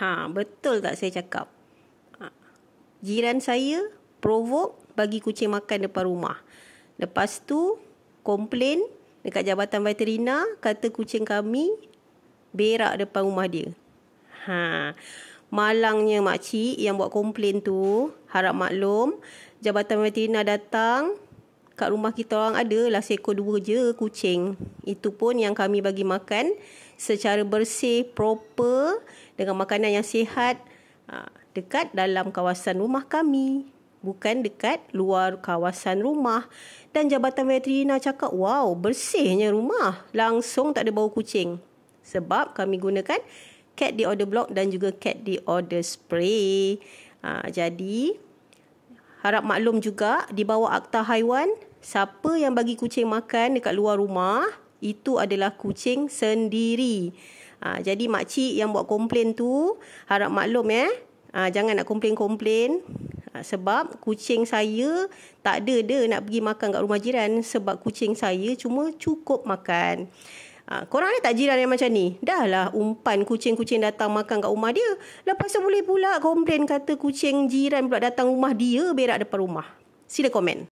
Ha, betul tak saya cakap? Ha. Jiran saya provoke bagi kucing makan depan rumah. Lepas tu, komplain dekat jabatan veterina kata kucing kami berak depan rumah dia. Ha. Malangnya makcik yang buat komplain tu, harap maklum, jabatan veterina datang, kat rumah kita orang ada lah seekor dua je kucing. Itu pun yang kami bagi makan secara bersih, proper dengan makanan yang sihat ha, dekat dalam kawasan rumah kami. Bukan dekat luar kawasan rumah. Dan Jabatan Veterina cakap, wow, bersihnya rumah. Langsung tak ada bau kucing. Sebab kami gunakan cat di order block dan juga cat di order spray. Ha, jadi, harap maklum juga di bawah akta haiwan siapa yang bagi kucing makan dekat luar rumah itu adalah kucing sendiri. Ha, jadi makcik yang buat komplain tu harap maklum ya. Eh. Ha, jangan nak komplain-komplain ha, sebab kucing saya tak ada dia nak pergi makan kat rumah jiran sebab kucing saya cuma cukup makan. Ha, korang ni tak jiran yang macam ni? Dah lah umpan kucing-kucing datang makan kat rumah dia. Lepas tu boleh pula komplain kata kucing jiran pula datang rumah dia berak depan rumah. Sila komen.